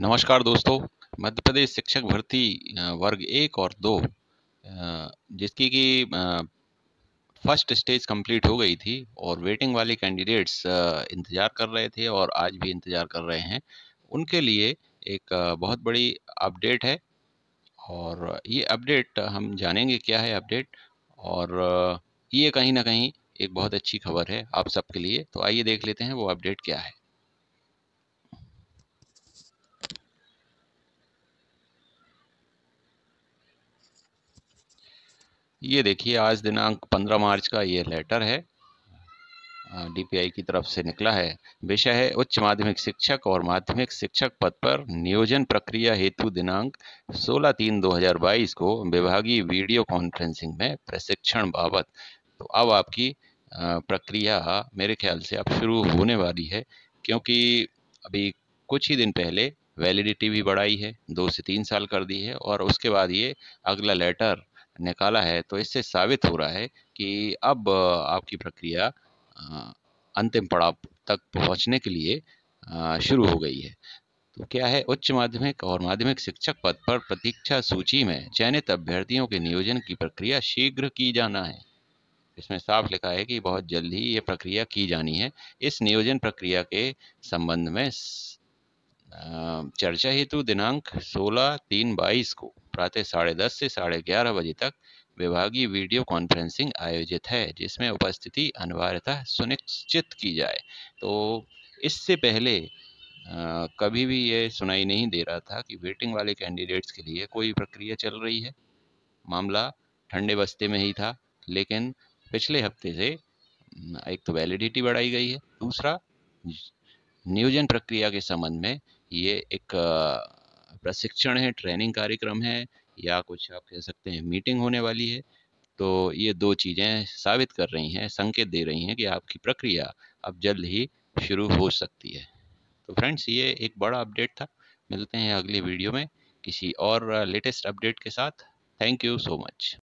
नमस्कार दोस्तों मध्य प्रदेश शिक्षक भर्ती वर्ग एक और दो जिसकी कि फर्स्ट स्टेज कंप्लीट हो गई थी और वेटिंग वाले कैंडिडेट्स इंतज़ार कर रहे थे और आज भी इंतज़ार कर रहे हैं उनके लिए एक बहुत बड़ी अपडेट है और ये अपडेट हम जानेंगे क्या है अपडेट और ये कहीं ना कहीं एक बहुत अच्छी खबर है आप सबके लिए तो आइए देख लेते हैं वो अपडेट क्या है ये देखिए आज दिनांक 15 मार्च का ये लेटर है डीपीआई की तरफ से निकला है विषय है उच्च माध्यमिक शिक्षक और माध्यमिक शिक्षक पद पर नियोजन प्रक्रिया हेतु दिनांक 16 तीन 2022 को विभागीय वीडियो कॉन्फ्रेंसिंग में प्रशिक्षण बाबत तो अब आपकी प्रक्रिया मेरे ख्याल से अब शुरू होने वाली है क्योंकि अभी कुछ ही दिन पहले वैलिडिटी भी बढ़ाई है दो से तीन साल कर दी है और उसके बाद ये अगला लेटर निकाला है तो इससे साबित हो रहा है कि अब आपकी प्रक्रिया अंतिम पड़ाव तक पहुंचने के लिए शुरू हो गई है तो क्या है उच्च माध्यमिक और माध्यमिक शिक्षक पद पर प्रतीक्षा सूची में चयनित अभ्यर्थियों के नियोजन की प्रक्रिया शीघ्र की जाना है इसमें साफ लिखा है कि बहुत जल्द ही ये प्रक्रिया की जानी है इस नियोजन प्रक्रिया के संबंध में चर्चा हेतु दिनांक 16 तीन बाईस को प्रातः साढ़े दस से साढ़े ग्यारह बजे तक विभागीय वीडियो कॉन्फ्रेंसिंग आयोजित है जिसमें उपस्थिति अनिवार्यतः सुनिश्चित की जाए तो इससे पहले आ, कभी भी ये सुनाई नहीं दे रहा था कि वेटिंग वाले कैंडिडेट्स के लिए कोई प्रक्रिया चल रही है मामला ठंडे बस्ते में ही था लेकिन पिछले हफ्ते से एक तो वैलिडिटी बढ़ाई गई है दूसरा नियोजन प्रक्रिया के संबंध में ये एक प्रशिक्षण है ट्रेनिंग कार्यक्रम है या कुछ आप कह सकते हैं मीटिंग होने वाली है तो ये दो चीज़ें साबित कर रही हैं संकेत दे रही हैं कि आपकी प्रक्रिया अब जल्द ही शुरू हो सकती है तो फ्रेंड्स ये एक बड़ा अपडेट था मिलते हैं अगली वीडियो में किसी और लेटेस्ट अपडेट के साथ थैंक यू सो मच